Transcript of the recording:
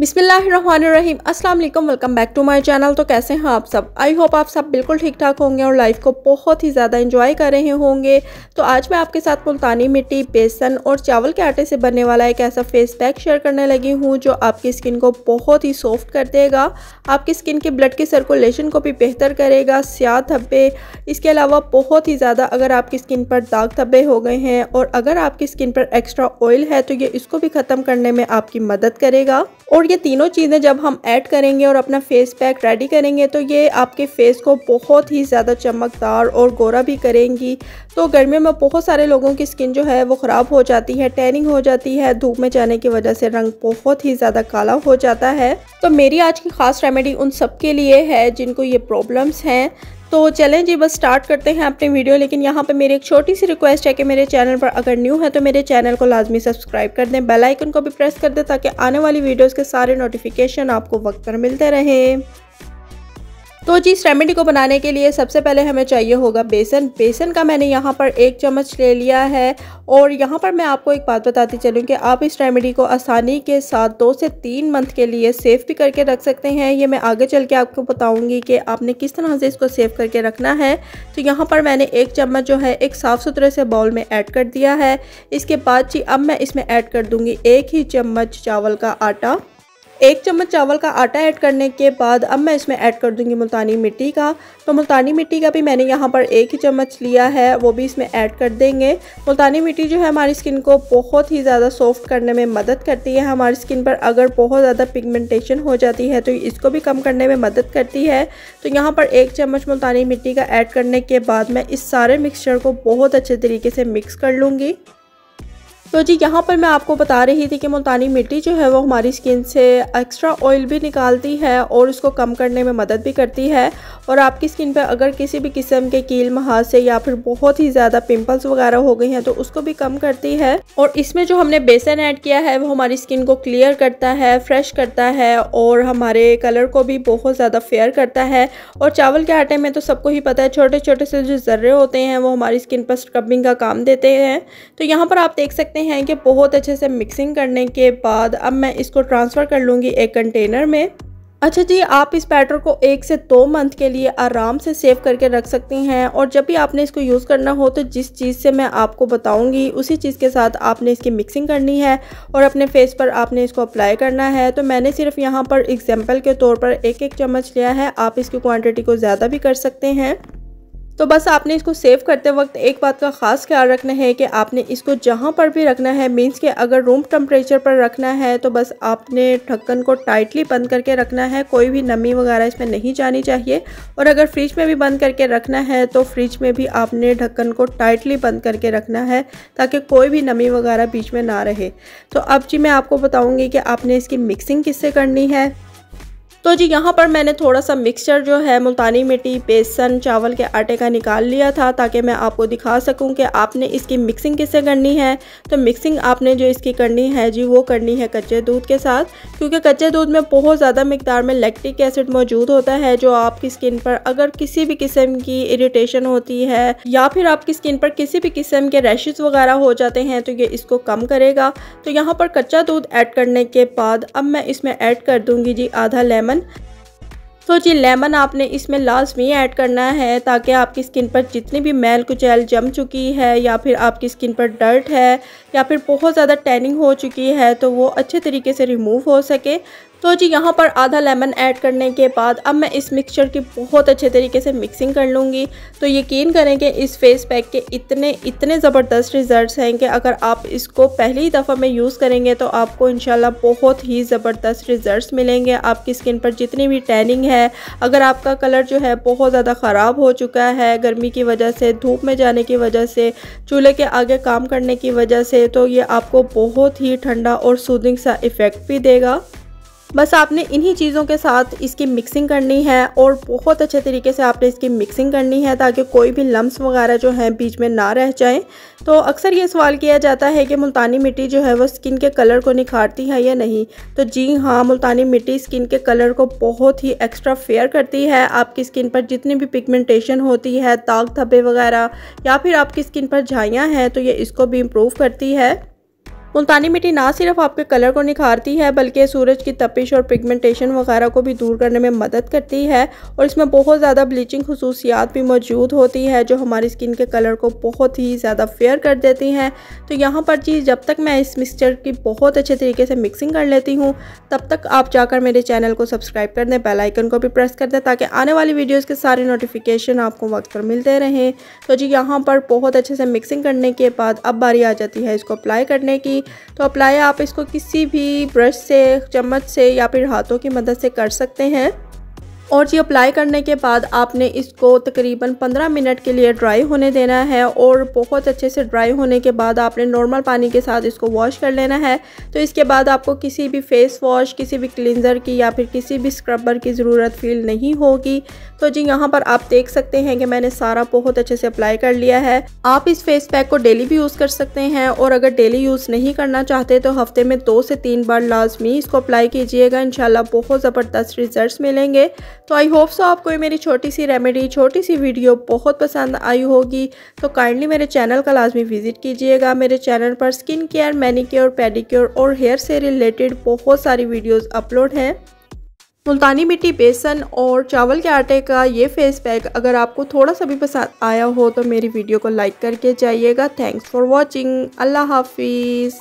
बिसमीम अस्सलाम वालेकुम welcome back to my channel तो कैसे हैं आप सब आई होप आप सब बिल्कुल ठीक ठाक होंगे और लाइफ को बहुत ही ज़्यादा एंजॉय कर रहे होंगे तो आज मैं आपके साथ मुल्तानी मिट्टी बेसन और चावल के आटे से बनने वाला एक ऐसा फेस पैक शेयर करने लगी हूँ जो आपकी स्किन को बहुत ही सॉफ्ट कर देगा आपकी स्किन के ब्लड के सर्कुलेशन को भी बेहतर करेगा स्याह धब्बे इसके अलावा बहुत ही ज़्यादा अगर आपकी स्किन पर दाग धब्बे हो गए हैं और अगर आपकी स्किन पर एक्स्ट्रा ऑयल है तो ये इसको भी ख़त्म करने में आपकी मदद करेगा और और ये तीनों चीज़ें जब हम ऐड करेंगे और अपना फेस पैक रेडी करेंगे तो ये आपके फेस को बहुत ही ज़्यादा चमकदार और गोरा भी करेंगी तो गर्मियों में बहुत सारे लोगों की स्किन जो है वो ख़राब हो जाती है टैनिंग हो जाती है धूप में जाने की वजह से रंग बहुत ही ज़्यादा काला हो जाता है तो मेरी आज की ख़ास रेमेडी उन सब के लिए है जिनको ये प्रॉब्लम्स हैं तो चलें जी बस स्टार्ट करते हैं अपनी वीडियो लेकिन यहाँ पे मेरी एक छोटी सी रिक्वेस्ट है कि मेरे चैनल पर अगर न्यू है तो मेरे चैनल को लाजमी सब्सक्राइब कर दें बेल आइकन को भी प्रेस कर दें ताकि आने वाली वीडियोस के सारे नोटिफिकेशन आपको वक्त पर मिलते रहें तो जी इस रेमेडी को बनाने के लिए सबसे पहले हमें चाहिए होगा बेसन बेसन का मैंने यहाँ पर एक चम्मच ले लिया है और यहाँ पर मैं आपको एक बात बताती चलूँ कि आप इस रेमेडी को आसानी के साथ दो से तीन मंथ के लिए सेव भी करके रख सकते हैं ये मैं आगे चल के आपको बताऊँगी कि आपने किस तरह से इसको सेव करके रखना है तो यहाँ पर मैंने एक चम्मच जो है एक साफ़ सुथरे से बाउल में ऐड कर दिया है इसके बाद जी अब मैं इसमें ऐड कर दूँगी एक ही चम्मच चावल का आटा एक चम्मच चावल का आटा ऐड करने के बाद अब मैं इसमें ऐड कर दूंगी मुल्तानी मिट्टी का तो मुल्तानी मिट्टी का भी मैंने यहाँ पर एक ही चम्मच लिया है वो भी इसमें ऐड कर देंगे मुल्तानी मिट्टी जो है हमारी स्किन को बहुत ही ज़्यादा सॉफ्ट करने में मदद करती है हमारी स्किन पर अगर बहुत ज़्यादा पिगमेंटेशन हो जाती है तो इसको भी कम करने में मदद करती है तो यहाँ पर एक चम्मच मुल्तानी मिट्टी का ऐड करने के बाद मैं इस सारे मिक्सचर को बहुत अच्छे तरीके से मिक्स कर लूँगी तो जी यहाँ पर मैं आपको बता रही थी कि मुल्तानी मिट्टी जो है वो हमारी स्किन से एक्स्ट्रा ऑयल भी निकालती है और उसको कम करने में मदद भी करती है और आपकी स्किन पर अगर किसी भी किस्म के कील महासे या फिर बहुत ही ज़्यादा पिंपल्स वगैरह हो गई हैं तो उसको भी कम करती है और इसमें जो हमने बेसन ऐड किया है वो हमारी स्किन को क्लियर करता है फ्रेश करता है और हमारे कलर को भी बहुत ज़्यादा फेयर करता है और चावल के आटे में तो सबको ही पता है छोटे छोटे से जो ज़र्रे होते हैं वो हमारी स्किन पर स्क्रबिंग का काम देते हैं तो यहाँ पर आप देख सकते सकते हैं कि बहुत अच्छे से मिक्सिंग करने के बाद अब मैं इसको ट्रांसफ़र कर लूँगी एक कंटेनर में अच्छा जी आप इस बैटर को एक से दो मंथ के लिए आराम से सेव करके रख सकती हैं और जब भी आपने इसको यूज़ करना हो तो जिस चीज़ से मैं आपको बताऊंगी उसी चीज़ के साथ आपने इसकी मिक्सिंग करनी है और अपने फेस पर आपने इसको अप्लाई करना है तो मैंने सिर्फ यहाँ पर एग्जांपल के तौर पर एक एक चम्मच लिया है आप इसकी क्वान्टिटी को ज़्यादा भी कर सकते हैं तो बस आपने इसको सेव करते वक्त एक बात का ख़ास ख्याल रखना है कि आपने इसको जहाँ पर भी रखना है मीन्स कि अगर रूम टम्परेचर पर रखना है तो बस आपने ढक्कन को टाइटली बंद करके रखना है कोई भी नमी वगैरह इसमें नहीं जानी चाहिए और अगर फ्रिज में भी बंद करके रखना है तो फ्रिज में भी आपने ढक्कन को टाइटली बंद करके रखना है ताकि कोई भी नमी वगैरह बीच में ना रहे तो अब जी मैं आपको बताऊँगी कि आपने इसकी मिक्सिंग किससे करनी है तो जी यहाँ पर मैंने थोड़ा सा मिक्सचर जो है मुल्तानी मिट्टी बेसन चावल के आटे का निकाल लिया था ताकि मैं आपको दिखा सकूँ कि आपने इसकी मिक्सिंग किससे करनी है तो मिक्सिंग आपने जो इसकी करनी है जी वो करनी है कच्चे दूध के साथ क्योंकि कच्चे दूध में बहुत ज़्यादा मकदार में लैक्टिक एसिड मौजूद होता है जो आपकी स्किन पर अगर किसी भी किस्म की इरीटेशन होती है या फिर आपकी स्किन पर किसी भी किस्म के रैशेज़ वगैरह हो जाते हैं तो ये इसको कम करेगा तो यहाँ पर कच्चा दूध ऐड करने के बाद अब मैं इसमें ऐड कर दूँगी जी आधा लेमन लेमन तो जी लेमन आपने इसमें लाजमी ऐड करना है ताकि आपकी स्किन पर जितनी भी मैल कुचैल जम चुकी है या फिर आपकी स्किन पर डर्ट है या फिर बहुत ज़्यादा टैनिंग हो चुकी है तो वो अच्छे तरीके से रिमूव हो सके तो जी यहाँ पर आधा लेमन ऐड करने के बाद अब मैं इस मिक्सचर की बहुत अच्छे तरीके से मिक्सिंग कर लूँगी तो यकीन करें कि इस फेस पैक के इतने इतने ज़बरदस्त रिज़ल्ट हैं कि अगर आप इसको पहली दफ़ा में यूज़ करेंगे तो आपको इन बहुत ही ज़बरदस्त रिज़ल्ट मिलेंगे आपकी स्किन पर जितनी भी टैनिंग है अगर आपका कलर जो है बहुत ज़्यादा ख़राब हो चुका है गर्मी की वजह से धूप में जाने की वजह से चूल्हे के आगे काम करने की वजह से तो ये आपको बहुत ही ठंडा और सूदिंग सा इफ़ेक्ट भी देगा बस आपने इन्हीं चीज़ों के साथ इसकी मिक्सिंग करनी है और बहुत अच्छे तरीके से आपने इसकी मिक्सिंग करनी है ताकि कोई भी लम्स वगैरह जो है बीच में ना रह जाए तो अक्सर ये सवाल किया जाता है कि मुल्तानी मिट्टी जो है वो स्किन के कलर को निखारती है या नहीं तो जी हाँ मुल्तानी मिट्टी स्किन के कलर को बहुत ही एक्स्ट्रा फेयर करती है आपकी स्किन पर जितनी भी पिगमेंटेशन होती है दाग धब्बे वगैरह या फिर आपकी स्किन पर झाइयाँ हैं तो ये इसको भी इम्प्रूव करती है मुल्तानी मिट्टी ना सिर्फ आपके कलर को निखारती है बल्कि सूरज की तपिश और पिगमेंटेशन वगैरह को भी दूर करने में मदद करती है और इसमें बहुत ज़्यादा ब्लीचिंग खसूसियात भी मौजूद होती है जो हमारी स्किन के कलर को बहुत ही ज़्यादा फेयर कर देती हैं तो यहाँ पर जी जब तक मैं इस मिक्सचर की बहुत अच्छे तरीके से मिक्सिंग कर लेती हूँ तब तक आप जाकर मेरे चैनल को सब्सक्राइब कर दें बेलाइकन को भी प्रेस कर दें ताकि आने वाली वीडियोज़ के सारे नोटिफिकेशन आपको वक्त पर मिलते रहें तो जी यहाँ पर बहुत अच्छे से मिक्सिंग करने के बाद अब बारी आ जाती है इसको अप्लाई करने की तो अप्लाई आप इसको किसी भी ब्रश से चम्मच से या फिर हाथों की मदद से कर सकते हैं और जी अप्लाई करने के बाद आपने इसको तकरीबन 15 मिनट के लिए ड्राई होने देना है और बहुत अच्छे से ड्राई होने के बाद आपने नॉर्मल पानी के साथ इसको वॉश कर लेना है तो इसके बाद आपको किसी भी फेस वॉश किसी भी क्लिनज़र की या फिर किसी भी स्क्रबर की ज़रूरत फील नहीं होगी तो जी यहाँ पर आप देख सकते हैं कि मैंने सारा बहुत अच्छे से अप्लाई कर लिया है आप इस फेस पैक को डेली भी यूज़ कर सकते हैं और अगर डेली यूज़ नहीं करना चाहते तो हफ्ते में दो से तीन बार लाजमी इसको अप्लाई कीजिएगा इन बहुत ज़बरदस्त रिजल्ट मिलेंगे तो आई होप सो आपको ये मेरी छोटी सी रेमेडी छोटी सी वीडियो बहुत पसंद आई होगी तो काइंडली मेरे चैनल का लाजमी विज़िट कीजिएगा मेरे चैनल पर स्किन केयर मैनिक्योर पेडिक्योर और हेयर से रिलेटेड बहुत सारी वीडियोज़ अपलोड हैं मुल्तानी मिट्टी बेसन और चावल के आटे का ये फेस पैक अगर आपको थोड़ा सा भी पसंद आया हो तो मेरी वीडियो को लाइक करके जाइएगा थैंक्स फॉर वॉचिंग अल्लाह हाफिज़